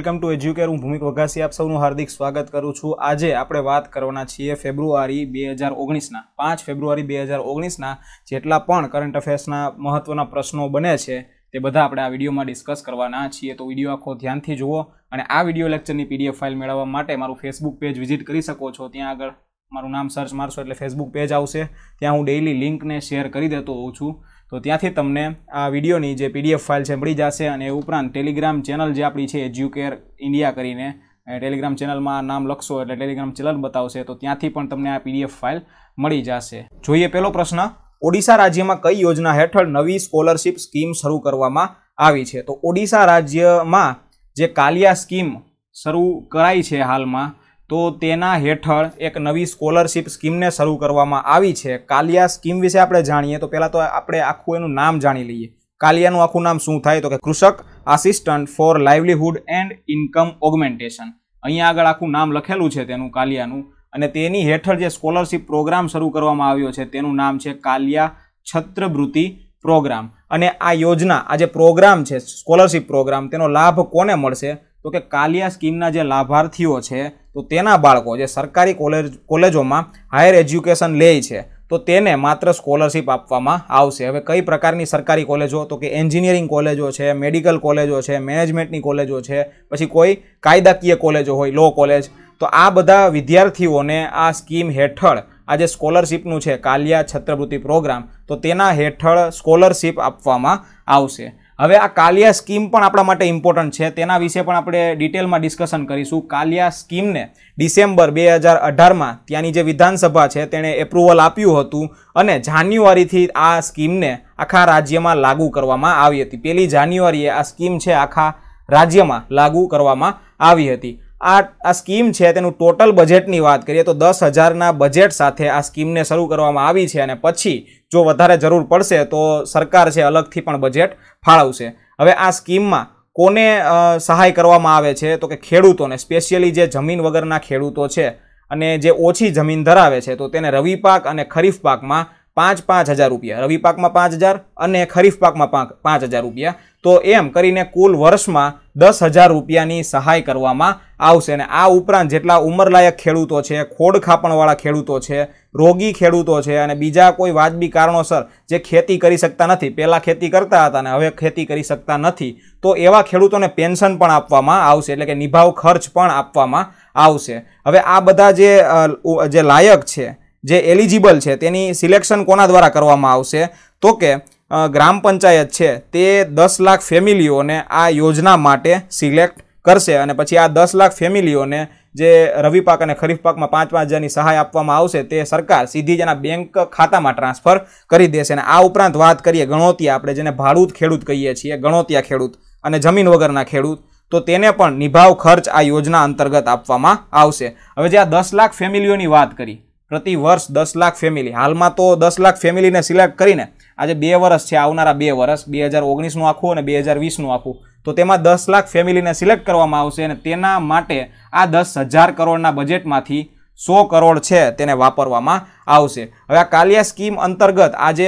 welcome to Educare હું ભૂમિક વઘાસી આપ સૌનું હાર્દિક સ્વાગત કરું છું આજે આપણે વાત કરવાના છીએ ફેબ્રુઆરી બે હજાર ઓગણીસના પાંચ ફેબ્રુઆરી બે હજાર ઓગણીસના જેટલા પણ કરંટ અફેર્સના મહત્ત્વના પ્રશ્નો બને છે તે બધા આપણે આ વિડીયોમાં ડિસ્કસ કરવાના છીએ તો વિડીયો આખો ધ્યાનથી જુઓ અને આ વિડીયો લેક્ચરની પીડીએફ ફાઇલ મેળવવા માટે મારું ફેસબુક પેજ વિઝિટ કરી શકો છો ત્યાં આગળ મારું નામ સર્ચ મારશો એટલે ફેસબુક પેજ આવશે ત્યાં હું ડેઇલી લિંકને શેર કરી દેતો હોઉં છું તો ત્યાંથી તમને આ વિડીયોની જે પીડીએફ ફાઇલ છે મળી જશે અને એ ઉપરાંત ટેલિગ્રામ ચેનલ જે આપણી છે એજ્યુકેર ઇન્ડિયા કરીને ટેલિગ્રામ ચેનલમાં નામ લખશો એટલે ટેલિગ્રામ ચેનલ બતાવશે તો ત્યાંથી પણ તમને આ પીડીએફ ફાઇલ મળી જશે જોઈએ પહેલો પ્રશ્ન ઓડિશા રાજ્યમાં કઈ યોજના હેઠળ નવી સ્કોલરશિપ સ્કીમ શરૂ કરવામાં આવી છે તો ઓડિશા રાજ્યમાં જે કાલિયા સ્કીમ શરૂ કરાઈ છે હાલમાં તો તેના હેઠળ એક નવી સ્કોલરશિપ સ્કીમને શરૂ કરવામાં આવી છે કાલિયા સ્કીમ વિશે આપણે જાણીએ તો પહેલાં તો આપણે આખું એનું નામ જાણી લઈએ કાલિયાનું આખું નામ શું થાય તો કે Krushak assistant for livelihood and income augmentation અહીંયા આગળ આખું નામ લખેલું છે તેનું કાલિયાનું અને તેની હેઠળ જે સ્કોલરશિપ પ્રોગ્રામ શરૂ કરવામાં આવ્યો છે તેનું નામ છે કાલિયા છત્રવૃત્તિ પ્રોગ્રામ અને આ યોજના આ જે પ્રોગ્રામ છે સ્કોલરશિપ પ્રોગ્રામ તેનો લાભ કોને મળશે તો કે કાલિયા સ્કીમના જે લાભાર્થીઓ છે તો તેના બાળકો જે સરકારી કોલેજ કોલેજોમાં હાયર એજ્યુકેશન લે છે તો તેને માત્ર સ્કોલરશિપ આપવામાં આવશે હવે કઈ પ્રકારની સરકારી કોલેજો તો કે એન્જિનિયરિંગ કોલેજો છે મેડિકલ કોલેજો છે મેનેજમેન્ટની કોલેજો છે પછી કોઈ કાયદાકીય કોલેજો હોય લો કોલેજ તો આ બધા વિદ્યાર્થીઓને આ સ્કીમ હેઠળ આ જે સ્કોલરશિપનું છે કાલિયા છત્રવૃત્તિ પ્રોગ્રામ તો તેના હેઠળ સ્કોલરશિપ આપવામાં આવશે હવે આ કાલિયા સ્કીમ પણ આપણા માટે ઇમ્પોર્ટન્ટ છે તેના વિશે પણ આપણે ડિટેલમાં ડિસ્કશન કરીશું કાલિયા સ્કીમને ડિસેમ્બર બે હજાર અઢારમાં ત્યાંની જે વિધાનસભા છે તેણે એપ્રુવલ આપ્યું હતું અને જાન્યુઆરીથી આ સ્કીમને આખા રાજ્યમાં લાગુ કરવામાં આવી હતી પહેલી જાન્યુઆરીએ આ સ્કીમ છે આખા રાજ્યમાં લાગુ કરવામાં આવી હતી આ આ સ્કીમ છે તેનું ટોટલ બજેટની વાત કરીએ તો દસ હજારના બજેટ સાથે આ સ્કીમને શરૂ કરવામાં આવી છે અને પછી જો વધારે જરૂર પડશે તો સરકાર છે અલગથી પણ બજેટ ફાળવશે હવે આ સ્કીમમાં કોને સહાય કરવામાં આવે છે તો કે ખેડૂતોને સ્પેશિયલી જે જમીન વગરના ખેડૂતો છે અને જે ઓછી જમીન ધરાવે છે તો તેને રવિ પાક અને ખરીફ પાકમાં પાંચ પાંચ હજાર રૂપિયા રવિ પાકમાં પાંચ હજાર અને ખરીફ પાકમાં પાંચ હજાર રૂપિયા તો એમ કરીને કુલ વર્ષમાં દસ હજાર રૂપિયાની સહાય કરવામાં આવશે અને આ ઉપરાંત જેટલા ઉંમરલાયક ખેડૂતો છે ખોડ ખાપણવાળા ખેડૂતો છે રોગી ખેડૂતો છે અને બીજા કોઈ વાજબી કારણોસર જે ખેતી કરી શકતા નથી પહેલાં ખેતી કરતા હતા અને હવે ખેતી કરી શકતા નથી તો એવા ખેડૂતોને પેન્શન પણ આપવામાં આવશે એટલે કે નિભાવ ખર્ચ પણ આપવામાં આવશે હવે આ બધા જે જે લાયક છે જે એલિજિબલ છે તેની સિલેક્શન કોના દ્વારા કરવામાં આવશે તો કે ગ્રામ પંચાયત છે તે દસ લાખ ફેમિલીઓને આ યોજના માટે સિલેક્ટ કરશે અને પછી આ દસ લાખ ફેમિલીઓને જે રવિ પાક અને ખરીફ પાકમાં પાંચ પાંચ હજારની સહાય આપવામાં આવશે તે સરકાર સીધી જ એના બેંક ખાતામાં ટ્રાન્સફર કરી દેશે અને આ ઉપરાંત વાત કરીએ ગણોતિયા આપણે જેને ભાડૂત ખેડૂત કહીએ છીએ ગણોતિયા ખેડૂત અને જમીન વગરના ખેડૂત તો તેને પણ નિભાવ ખર્ચ આ યોજના અંતર્ગત આપવામાં આવશે હવે જે આ દસ લાખ ફેમિલીઓની વાત કરી પ્રતિ વર્ષ દસ લાખ ફેમિલી હાલમાં તો દસ લાખ ફેમિલીને સિલેક્ટ કરીને આજે બે વર્ષ છે આવનારા બે વર્ષ બે હજાર ઓગણીસનું આખું અને બે હજાર વીસનું આખું તો તેમાં દસ લાખ ફેમિલીને સિલેક્ટ કરવામાં આવશે અને તેના માટે આ દસ હજાર કરોડના બજેટમાંથી સો કરોડ છે તેને વાપરવામાં આવશે હવે આ કાલિયા સ્કીમ અંતર્ગત આજે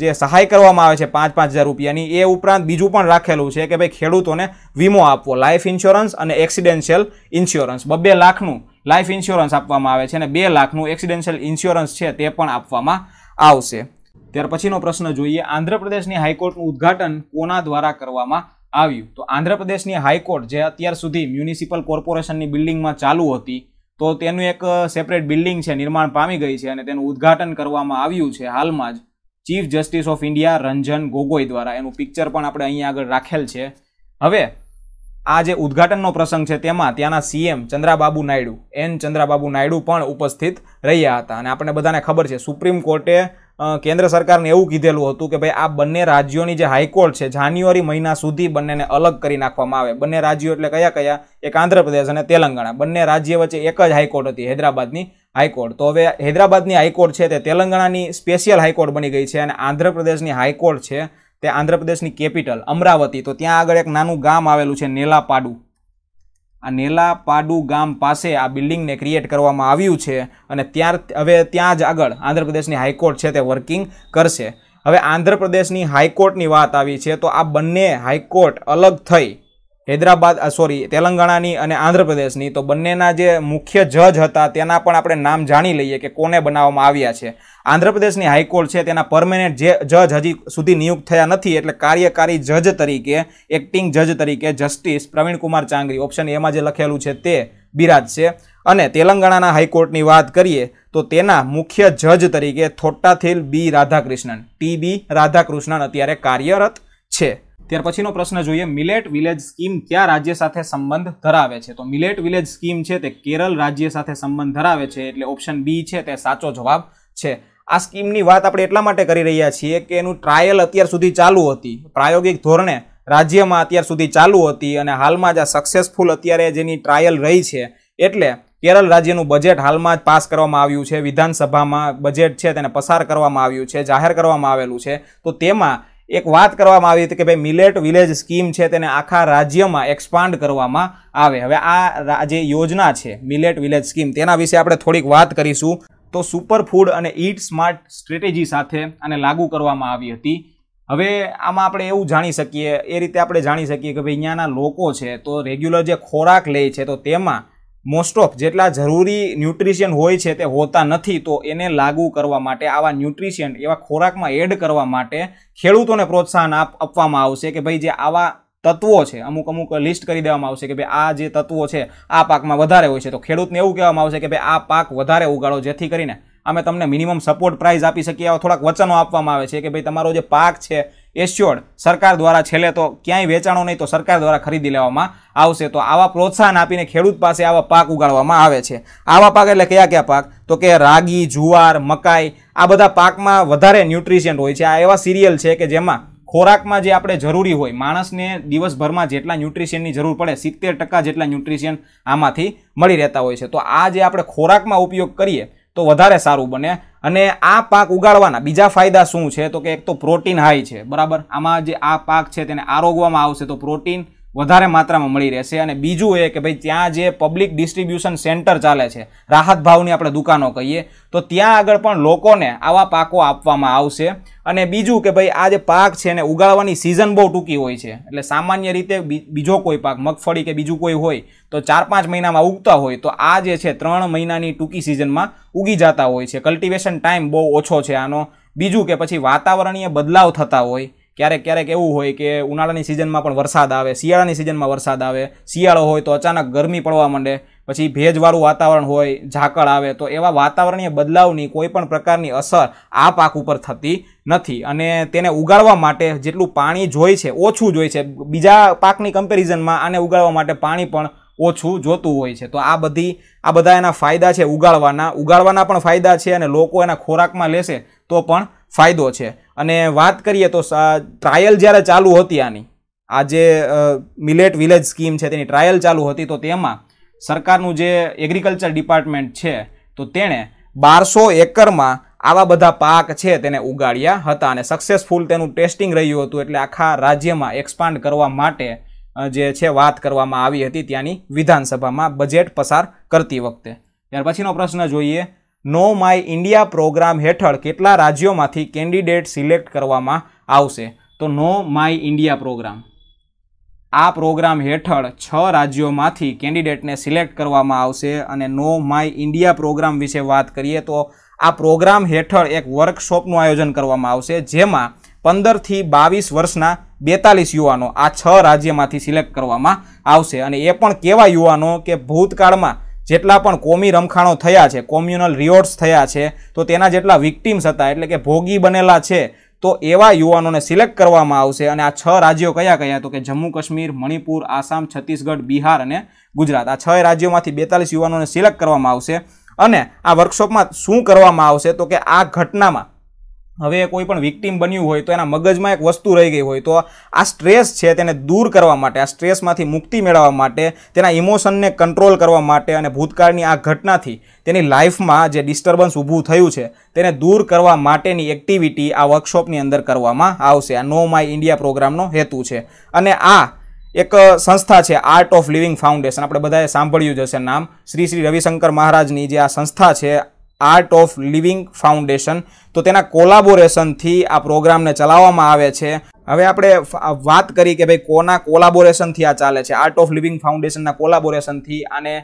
જે જે સહાય કરવામાં આવે છે પાંચ પાંચ હજાર રૂપિયાની એ ઉપરાંત બીજું પણ રાખેલું છે કે ભાઈ ખેડૂતોને વીમો આપવો લાઈફ ઇન્સ્યોરન્સ અને એક્સિડેન્શિયલ ઇન્સ્યોરન્સ બબ્બે લાખનું લાઈફ ઇન્સ્યોરન્સ આપવામાં આવે છે અને બે લાખનું એક્સિડેન્શિયલ ઇન્સ્યોરન્સ છે તે પણ આપવામાં આવશે ત્યાર પછીનો પ્રશ્ન જોઈએ આંધ્રપ્રદેશની હાઈકોર્ટનું ઉદ્ઘાટન કોના દ્વારા કરવામાં આવ્યું તો આંધ્રપ્રદેશની હાઈકોર્ટ જે અત્યાર સુધી મ્યુનિસિપલ કોર્પોરેશનની બિલ્ડિંગમાં ચાલુ હતી તો તેનું એક સેપરેટ બિલ્ડિંગ છે નિર્માણ પામી ગઈ છે અને તેનું ઉદ્ઘાટન કરવામાં આવ્યું છે હાલમાં જ chief justice of India Ranjan Gogoi દ્વારા એનું પિક્ચર પણ આપણે અહીં આગળ રાખેલ છે હવે આ જે ઉદ્ઘાટનનો પ્રસંગ છે તેમાં ત્યાંના સીએમ ચંદ્રાબાબુ નાયડુ એન ચંદ્રાબાબુ નાયડુ પણ ઉપસ્થિત રહ્યા હતા અને આપણને બધાને ખબર છે સુપ્રીમ કોર્ટે કેન્દ્ર સરકારને એવું કીધેલું હતું કે ભાઈ આ બંને રાજ્યોની જે હાઈકોર્ટ છે જાન્યુઆરી મહિના સુધી બંનેને અલગ કરી નાખવામાં આવે બંને રાજ્યો એટલે કયા કયા એક આંધ્રપ્રદેશ અને તેલંગાણા બંને રાજ્ય વચ્ચે એક જ હાઈકોર્ટ હતી હૈદરાબાદની હાઈકોર્ટ તો હવે હૈદરાબાદની હાઈકોર્ટ છે તે તેલંગાણાની સ્પેશિયલ હાઈકોર્ટ બની ગઈ છે અને આંધ્રપ્રદેશની હાઈકોર્ટ છે તે આંધ્રપ્રદેશની કેપિટલ અમરાવતી તો ત્યાં આગળ એક નાનું ગામ આવેલું છે નેલાપાડુ આ નેલાપાડુ ગામ પાસે આ બિલ્ડિંગને ક્રિએટ કરવામાં આવ્યું છે અને ત્યાર હવે ત્યાં જ આગળ આંધ્રપ્રદેશની હાઈકોર્ટ છે તે વર્કિંગ કરશે હવે આંધ્રપ્રદેશની હાઈકોર્ટની વાત આવી છે તો આ બંને હાઈકોર્ટ અલગ થઈ હૈદરાબાદ સોરી તેલંગાણાની અને આંધ્રપ્રદેશની તો બંનેના જે મુખ્ય જજ હતા તેના પણ આપણે નામ જાણી લઈએ કે કોને બનાવવામાં આવ્યા છે આંધ્રપ્રદેશની હાઈકોર્ટ છે તેના પરમેનન્ટ જે જજ હજી સુધી નિયુક્ત થયા નથી એટલે કાર્યકારી જજ તરીકે એક્ટિંગ જજ તરીકે જસ્ટિસ પ્રવીણકુમાર ચાંગરી ઓપ્શન એમાં જે લખેલું છે તે બિરાજશે અને તેલંગાણાના હાઈકોર્ટની વાત કરીએ તો તેના મુખ્ય જજ તરીકે Thottathil B Radhakrishnan T B Radhakrishnan અત્યારે કાર્યરત છે ત્યાર પછીનો પ્રશ્ન જોઈએ મિલેટ વિલેજ સ્કીમ કયા રાજ્ય સાથે સંબંધ ધરાવે છે તો મિલેટ વિલેજ સ્કીમ છે તે કેરળ રાજ્ય સાથે સંબંધ ધરાવે છે એટલે ઓપ્શન બી છે તે સાચો જવાબ છે આ સ્કીમની વાત આપણે એટલા માટે કરી રહ્યા છીએ કે એનું ટ્રાયલ અત્યાર સુધી ચાલુ હતી પ્રાયોગિક ધોરણે રાજ્યમાં અત્યાર સુધી ચાલુ હતી અને હાલમાં જ આ સક્સેસફુલ અત્યારે જેની ટ્રાયલ રહી છે એટલે કેરળ રાજ્યનું બજેટ હાલમાં જ પાસ કરવામાં આવ્યું છે વિધાનસભામાં બજેટ છે તેને પસાર કરવામાં આવ્યું છે જાહેર કરવામાં આવેલું છે તો તેમાં એક વાત કરવામાં આવી હતી કે ભાઈ મિલેટ વિલેજ સ્કીમ છે તેને આખા રાજ્યમાં એક્સપાન્ડ કરવામાં આવે હવે આ જે યોજના છે મિલેટ વિલેજ સ્કીમ તેના વિશે આપણે થોડીક વાત કરીશું તો સુપર ફૂડ અને ઈટ સ્માર્ટ સ્ટ્રેટેજી સાથે આને લાગુ કરવામાં આવી હતી હવે આમાં આપણે એવું જાણી શકીએ એ રીતે આપણે જાણી શકીએ કે ભાઈ અહીંયાના લોકો છે તો રેગ્યુલર જે ખોરાક લે છે તો તેમાં મોસ્ટ ઓફ જેટલા જરૂરી ન્યુટ્રિશિયન હોય છે તે હોતા નથી તો એને લાગુ કરવા માટે આવા ન્યુટ્રિશન એવા ખોરાકમાં એડ કરવા માટે ખેડૂતોને પ્રોત્સાહન આપવામાં આવશે કે ભાઈ જે આવા તત્વો છે અમુક અમુક લિસ્ટ કરી દેવામાં આવશે કે ભાઈ આ જે તત્વો છે આ પાકમાં વધારે હોય છે તો ખેડૂતને એવું કહેવામાં આવશે કે ભાઈ આ પાક વધારે ઉગાડો જેથી કરીને અમે તમને મિનિમમ સપોર્ટ પ્રાઇઝ આપી શકીએ આવા થોડાક વચનો આપવામાં આવે છે કે ભાઈ તમારો જે પાક છે એશ્યોર્ડ સરકાર દ્વારા છેલ્લે તો ક્યાંય વેચાણો નહીં તો સરકાર દ્વારા ખરીદી લેવામાં આવશે તો આવા પ્રોત્સાહન આપીને ખેડૂત પાસે આવા પાક ઉગાડવામાં આવે છે આવા પાક એટલે કયા કયા પાક તો કે રાગી જુવાર મકાઈ આ બધા પાકમાં વધારે ન્યુટ્રિશિયન્ટ હોય છે આ એવા સિરિયલ છે કે જેમાં ખોરાકમાં જે આપણે જરૂરી હોય માણસને દિવસભરમાં જેટલા ન્યુટ્રિશિયનની જરૂર પડે સિત્તેર ટકા જેટલા ન્યુટ્રિશન આમાંથી મળી રહેતા હોય છે તો આ જે આપણે ખોરાકમાં ઉપયોગ કરીએ તો વધારે સારું બને અને આ પાક ઉગાડવાના બીજા ફાયદા શું છે તો કે એક તો પ્રોટીન હાઈ છે બરાબર આમાં જે આ પાક છે તેને આરોગવામાં આવશે તો પ્રોટીન વધારે માત્રામાં મળી રહેશે અને બીજું એ કે ભાઈ ત્યાં જે પબ્લિક ડિસ્ટ્રીબ્યુશન સેન્ટર ચાલે છે રાહત ભાવની આપણે દુકાનો કહીએ તો ત્યાં આગળ પણ લોકોને આવા પાકો આપવામાં આવશે અને બીજું કે ભાઈ આ જે પાક છે એને ઉગાડવાની સિઝન બહુ ટૂંકી હોય છે એટલે સામાન્ય રીતે બીજો કોઈ પાક મગફળી કે બીજું કોઈ હોય તો ચાર પાંચ મહિનામાં ઉગતા હોય તો આ જે છે ત્રણ મહિનાની ટૂંકી સિઝનમાં ઉગી જતા હોય છે કલ્ટિવેશન ટાઈમ બહુ ઓછો છે આનો બીજું કે પછી વાતાવરણીય બદલાવ થતા હોય ક્યારેક ક્યારેક એવું હોય કે ઉનાળાની સિઝનમાં પણ વરસાદ આવે શિયાળાની સિઝનમાં વરસાદ આવે શિયાળો હોય તો અચાનક ગરમી પડવા માંડે પછી ભેજવાળું વાતાવરણ હોય ઝાકળ આવે તો એવા વાતાવરણીય બદલાવની કોઈ પણ પ્રકારની અસર આ પાક ઉપર થતી નથી અને તેને ઉગાડવા માટે જેટલું પાણી જોઈ છે ઓછું જોઈ છે બીજા પાકની કમ્પેરિઝનમાં આને ઉગાડવા માટે પાણી પણ ઓછું જોતું હોય છે તો આ બધી આ બધા એના ફાયદા છે ઉગાડવાના ઉગાડવાના પણ ફાયદા છે અને લોકો એના ખોરાકમાં લેશે તો પણ ફાયદો છે અને વાત કરીએ તો ટ્રાયલ જ્યારે ચાલુ હતી આની આ જે મિલેટ વિલેજ સ્કીમ છે તેની ટ્રાયલ ચાલુ હતી તો તેમાં સરકારનું જે એગ્રીકલ્ચર ડિપાર્ટમેન્ટ છે તો તેણે બારસો એકરમાં આવા બધા પાક છે તેને ઉગાડ્યા હતા અને સક્સેસફુલ તેનું ટેસ્ટિંગ રહ્યું હતું એટલે આખા રાજ્યમાં એક્સપાન્ડ કરવા માટે જે છે વાત કરવામાં આવી હતી ત્યાંની વિધાનસભામાં બજેટ પસાર કરતી વખતે ત્યાર પછીનો પ્રશ્ન જોઈએ નો માય ઇન્ડિયા પ્રોગ્રામ હેઠળ કેટલા રાજ્યોમાંથી કેન્ડિડેટ સિલેક્ટ કરવામાં આવશે તો નો માય ઇન્ડિયા પ્રોગ્રામ આ પ્રોગ્રામ હેઠળ છ રાજ્યોમાંથી કેન્ડિડેટને સિલેક્ટ કરવામાં આવશે અને નો માય ઇન્ડિયા પ્રોગ્રામ વિશે વાત કરીએ તો આ પ્રોગ્રામ હેઠળ એક વર્કશોપનું આયોજન કરવામાં આવશે જેમાં પંદરથી બાવીસ વર્ષના બેતાલીસ યુવાનો આ છ રાજ્યમાંથી સિલેક્ટ કરવામાં આવશે અને એ પણ કેવા યુવાનો કે ભૂતકાળમાં જેટલા પણ કોમી રમખાણો થયા છે કોમ્યુનલ રિયોટ્સ થયા છે તો તેના જેટલા વિક્ટિમ્સ હતા એટલે કે ભોગી બનેલા છે તો એવા યુવાનોને સિલેક્ટ કરવામાં આવશે અને આ છ રાજ્યો કયા કયા તો કે જમ્મુ કાશ્મીર મણિપુર આસામ છત્તીસગઢ બિહાર અને ગુજરાત આ છ રાજ્યોમાંથી બેતાલીસ યુવાનોને સિલેક્ટ કરવામાં આવશે અને આ વર્કશોપમાં શું કરવામાં આવશે તો કે આ ઘટનામાં હવે કોઈ પણ વિક્ટીમ બન્યું હોય તો એના મગજમાં એક વસ્તુ રહી ગઈ હોય તો આ સ્ટ્રેસ છે તેને દૂર કરવા માટે આ સ્ટ્રેસમાંથી મુક્તિ મેળવવા માટે તેના ઇમોશનને કંટ્રોલ કરવા માટે અને ભૂતકાળની આ ઘટનાથી તેની લાઈફમાં જે ડિસ્ટર્બન્સ ઊભું થયું છે તેને દૂર કરવા માટેની એક્ટિવિટી આ વર્કશોપની અંદર કરવામાં આવશે આ નો માય ઇન્ડિયા પ્રોગ્રામનો હેતુ છે અને આ એક સંસ્થા છે આર્ટ ઓફ લિવિંગ ફાઉન્ડેશન આપણે બધાએ સાંભળ્યું જ હશે નામ શ્રી શ્રી રવિશંકર મહારાજની જે આ સંસ્થા છે આર્ટ ઓફ લિવિંગ ફાઉન્ડેશન તો તેના કોલાબોરેશનથી આ પ્રોગ્રામને ચલાવવામાં આવે છે હવે આપણે વાત કરી કે ભાઈ કોના કોલાબોરેશનથી આ ચાલે છે આર્ટ ઓફ લિવિંગ ફાઉન્ડેશનના કોલાબોરેશનથી આને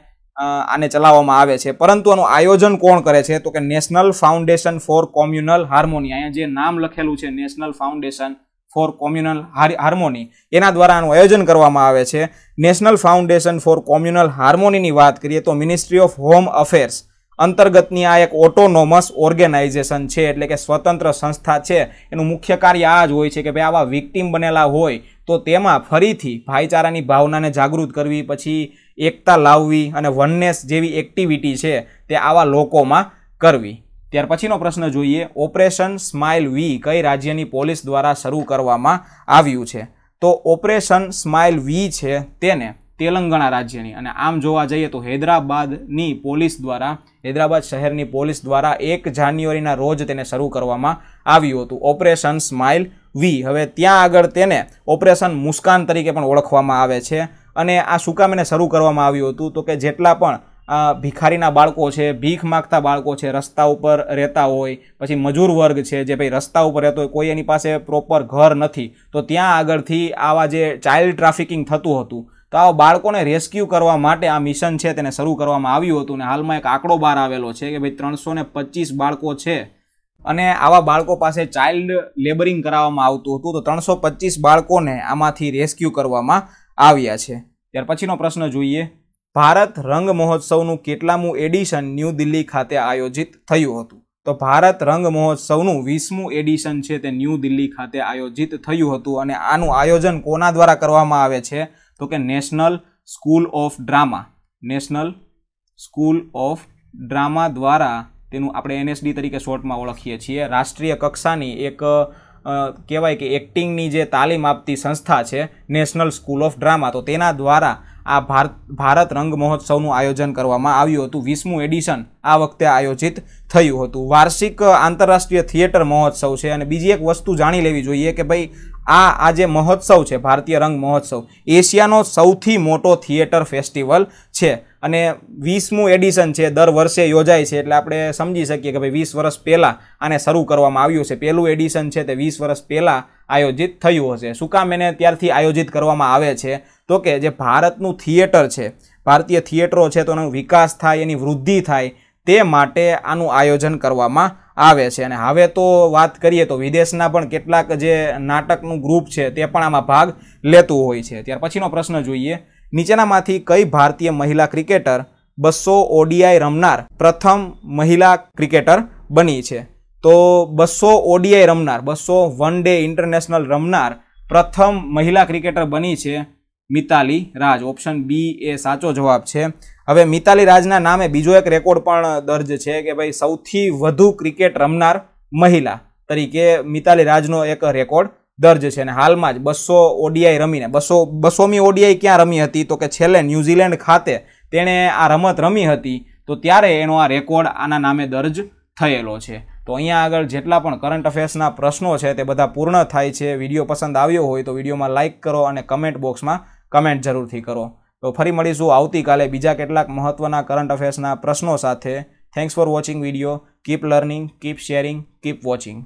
આને ચલાવવામાં આવે છે પરંતુ આનું આયોજન કોણ કરે છે તો કે national foundation for communal harmony અહીંયા જે નામ લખેલું છે national foundation for communal harmony એના દ્વારા આનું આયોજન કરવામાં આવે છે નેશનલ ફાઉન્ડેશન ફોર કોમ્યુનલ હાર્મોનીની વાત કરીએ તો મિનિસ્ટ્રી ઓફ હોમ અફેર્સ અંતર્ગતની આ એક ઓટોનોમસ ઓર્ગેનાઇઝેશન છે એટલે કે સ્વતંત્ર સંસ્થા છે એનું મુખ્ય કાર્ય આ જ હોય છે કે ભાઈ આવા વિક્ટીમ બનેલા હોય તો તેમાં ફરીથી ભાઈચારાની ભાવનાને જાગૃત કરવી પછી એકતા લાવવી અને વનનેસ જેવી એક્ટિવિટી છે તે આવા લોકોમાં કરવી ત્યાર પછીનો પ્રશ્ન જોઈએ ઓપરેશન સ્માઇલ વી કઈ રાજ્યની પોલીસ દ્વારા શરૂ કરવામાં આવ્યું છે તો ઓપરેશન સ્માઇલ વી છે તેને તેલંગાણા રાજ્યની અને આમ જોવા જઈએ તો હૈદરાબાદની પોલીસ દ્વારા હૈદરાબાદ શહેરની પોલીસ દ્વારા એક જાન્યુઆરીના રોજ તેને શરૂ કરવામાં આવ્યું હતું ઓપરેશન સ્માઇલ વી હવે ત્યાં આગળ તેને ઓપરેશન મુસ્કાન તરીકે પણ ઓળખવામાં આવે છે અને આ શું કામ એને શરૂ કરવામાં આવ્યું હતું તો કે જેટલા પણ ભિખારીના બાળકો છે ભીખ માગતા બાળકો છે રસ્તા ઉપર રહેતા હોય પછી મજૂર વર્ગ છે જે ભાઈ રસ્તા ઉપર રહેતો હોય કોઈ એની પાસે પ્રોપર ઘર નથી તો ત્યાં આગળથી આવા જે ચાઇલ્ડ ટ્રાફિકિંગ થતું હતું તો આ બાળકોને રેસ્ક્યુ કરવા માટે આ મિશન છે તેને શરૂ કરવામાં આવ્યું હતું ને હાલમાં એક આંકડો બહાર આવેલો છે કે ભાઈ ત્રણસો બાળકો છે અને આવા બાળકો પાસે ચાઇલ્ડ લેબરિંગ કરાવવામાં આવતું હતું તો ત્રણસો બાળકોને આમાંથી રેસ્ક્યુ કરવામાં આવ્યા છે ત્યાર પછીનો પ્રશ્ન જોઈએ ભારત રંગ મહોત્સવનું કેટલામું એડિશન ન્યૂ દિલ્હી ખાતે આયોજિત થયું હતું તો ભારત રંગ મહોત્સવનું વીસમું એડિશન છે તે ન્યૂ દિલ્હી ખાતે આયોજિત થયું હતું અને આનું આયોજન કોના દ્વારા કરવામાં આવે છે તો કે national school of drama national school of drama દ્વારા તેનું આપણે એનએસડી તરીકે શોર્ટમાં ઓળખીએ છીએ રાષ્ટ્રીય કક્ષાની એક કહેવાય કે એક્ટિંગની જે તાલીમ આપતી સંસ્થા છે નેશનલ સ્કૂલ ઓફ ડ્રામા તો તેના દ્વારા આ ભારત ભારત રંગ મહોત્સવનું આયોજન કરવામાં આવ્યું હતું વીસમું એડિશન આ વખતે આયોજિત થયું હતું વાર્ષિક આંતરરાષ્ટ્રીય થિયેટર મહોત્સવ છે અને બીજી એક વસ્તુ જાણી લેવી જોઈએ કે ભાઈ આ આજે મહોત્સવ છે ભારતીય રંગ મહોત્સવ એશિયાનો સૌથી મોટો થિયેટર ફેસ્ટિવલ છે અને વીસમું એડિશન છે દર વર્ષે યોજાય છે એટલે આપણે સમજી શકીએ કે ભાઈ વીસ વર્ષ પહેલાં આને શરૂ કરવામાં આવ્યું છે પહેલું એડિશન છે તે વીસ વર્ષ પહેલાં આયોજિત થયું હશે શું કામ એને ત્યારથી આયોજિત કરવામાં આવે છે તો કે જે ભારતનું થિયેટર છે ભારતીય થિયેટરો છે તો એનો વિકાસ થાય એની વૃદ્ધિ થાય તે માટે આનું આયોજન કરવામાં આવે છે અને હવે તો વાત કરીએ તો વિદેશના પણ કેટલાક જે નાટકનું ગ્રુપ છે તે પણ આમાં ભાગ લેતું હોય છે ત્યાર પછીનો પ્રશ્ન જોઈએ નીચેનામાંથી કઈ ભારતીય મહિલા ક્રિકેટર બસો ઓડીઆઈ રમનાર પ્રથમ મહિલા ક્રિકેટર બની છે તો બસો ઓડીઆઈ રમનાર બસો વન ડે ઇન્ટરનેશનલ રમનાર પ્રથમ મહિલા ક્રિકેટર બની છે મિતાલી રાજ ઓપ્શન બી એ સાચો જવાબ છે હવે મિતાલી રાજના નામે બીજો એક રેકોર્ડ પણ દર્જ છે કે ભાઈ સૌથી વધુ ક્રિકેટ રમનાર મહિલા તરીકે મિતાલી રાજનો એક રેકોર્ડ દર્જ છે અને હાલમાં જ બસો ઓડીઆઈ રમીને બસો બસોમી ઓડીઆઈ ક્યાં રમી હતી તો કે છેલ્લે ન્યૂઝીલેન્ડ ખાતે તેણે આ રમત રમી હતી તો ત્યારે એનો આ રેકોર્ડ આના નામે દર્જ થયેલો છે તો અહીંયા આગળ જેટલા પણ કરંટ અફેર્સના પ્રશ્નો છે તે બધા પૂર્ણ થાય છે વિડીયો પસંદ આવ્યો હોય તો વિડીયોમાં લાઇક કરો અને કમેન્ટ બોક્સમાં કમેન્ટ જરૂરથી કરો તો ફરી મળીશું આવતીકાલે બીજા કેટલાક મહત્ત્વના કરંટ અફેર્સના પ્રશ્નો સાથે thanks for watching video keep learning keep sharing keep watching